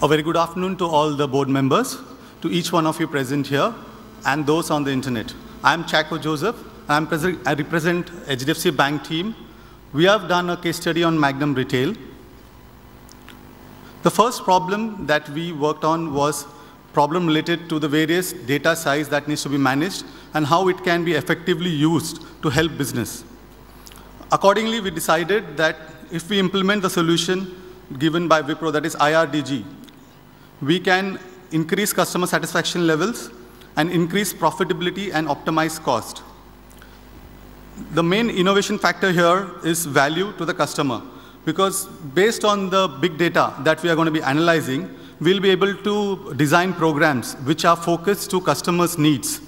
A very good afternoon to all the board members, to each one of you present here, and those on the internet. I'm Chaco Joseph, and I'm I represent HDFC Bank team. We have done a case study on Magnum Retail. The first problem that we worked on was problem related to the various data size that needs to be managed and how it can be effectively used to help business. Accordingly, we decided that if we implement the solution given by Wipro, that is IRDG, we can increase customer satisfaction levels and increase profitability and optimize cost. The main innovation factor here is value to the customer because based on the big data that we are going to be analyzing, we'll be able to design programs which are focused to customers' needs.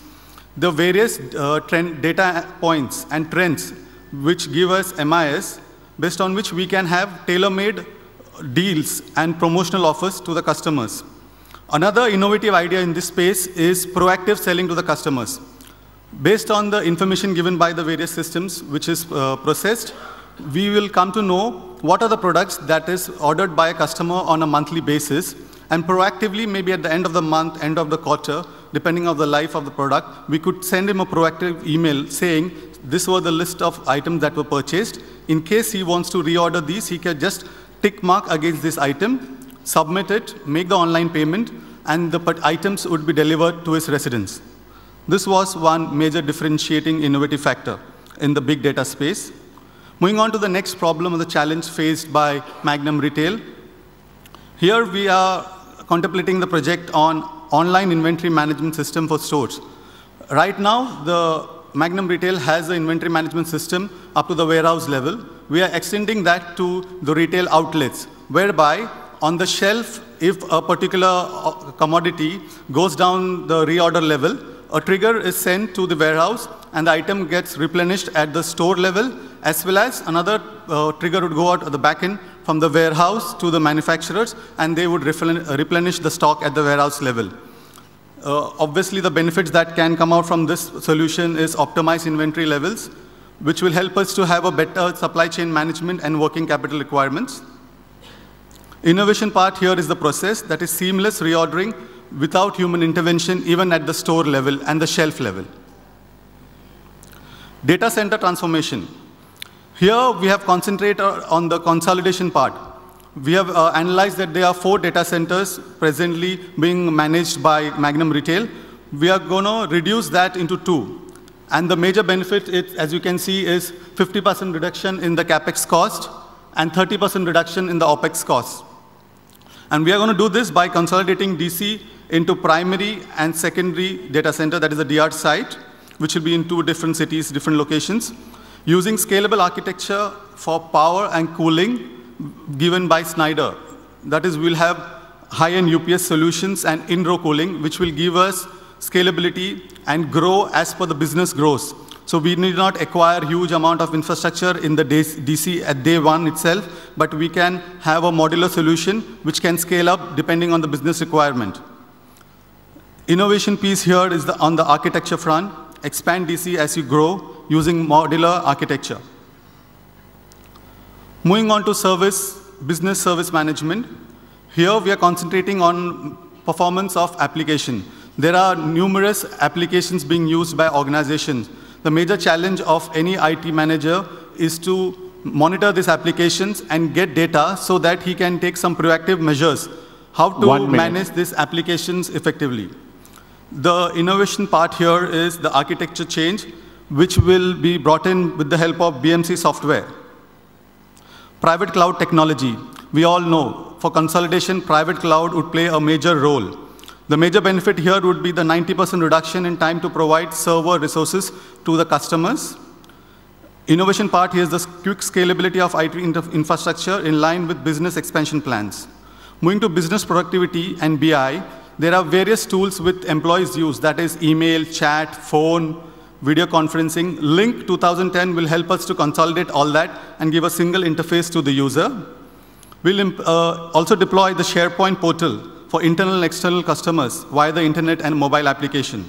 The various uh, trend data points and trends which give us MIS, based on which we can have tailor-made deals and promotional offers to the customers. Another innovative idea in this space is proactive selling to the customers. Based on the information given by the various systems which is uh, processed, we will come to know what are the products that is ordered by a customer on a monthly basis and proactively maybe at the end of the month, end of the quarter, depending on the life of the product, we could send him a proactive email saying this was the list of items that were purchased. In case he wants to reorder these, he can just tick mark against this item, submit it, make the online payment, and the items would be delivered to his residence. This was one major differentiating innovative factor in the big data space. Moving on to the next problem or the challenge faced by Magnum Retail. Here we are contemplating the project on online inventory management system for stores. Right now, the Magnum Retail has an inventory management system up to the warehouse level, we are extending that to the retail outlets, whereby on the shelf, if a particular uh, commodity goes down the reorder level, a trigger is sent to the warehouse and the item gets replenished at the store level, as well as another uh, trigger would go out at the back end from the warehouse to the manufacturers, and they would replenish the stock at the warehouse level. Uh, obviously, the benefits that can come out from this solution is optimized inventory levels, which will help us to have a better supply chain management and working capital requirements. Innovation part here is the process that is seamless reordering without human intervention, even at the store level and the shelf level. Data center transformation. Here we have concentrated on the consolidation part. We have uh, analyzed that there are four data centers presently being managed by Magnum Retail. We are going to reduce that into two and the major benefit, it, as you can see, is 50% reduction in the capex cost and 30% reduction in the opex cost. And we are going to do this by consolidating DC into primary and secondary data center, that is the DR site, which will be in two different cities, different locations, using scalable architecture for power and cooling given by Snyder. That is, we'll have high-end UPS solutions and in-row cooling, which will give us scalability, and grow as per the business grows. So we need not acquire huge amount of infrastructure in the DC at day one itself, but we can have a modular solution which can scale up depending on the business requirement. Innovation piece here is the, on the architecture front. Expand DC as you grow using modular architecture. Moving on to service, business service management. Here we are concentrating on performance of application. There are numerous applications being used by organizations. The major challenge of any IT manager is to monitor these applications and get data so that he can take some proactive measures how to manage these applications effectively. The innovation part here is the architecture change, which will be brought in with the help of BMC software. Private cloud technology. We all know for consolidation, private cloud would play a major role. The major benefit here would be the 90% reduction in time to provide server resources to the customers. Innovation part here is the quick scalability of IT infrastructure in line with business expansion plans. Moving to business productivity and BI, there are various tools with employees use, that is email, chat, phone, video conferencing. Link 2010 will help us to consolidate all that and give a single interface to the user. We'll uh, also deploy the SharePoint portal for internal and external customers via the internet and mobile application.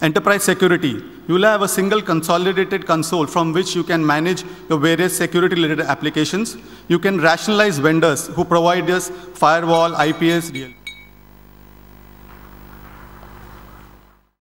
Enterprise security. You will have a single consolidated console from which you can manage your various security-related applications. You can rationalize vendors who provide us firewall, IPS, DLP.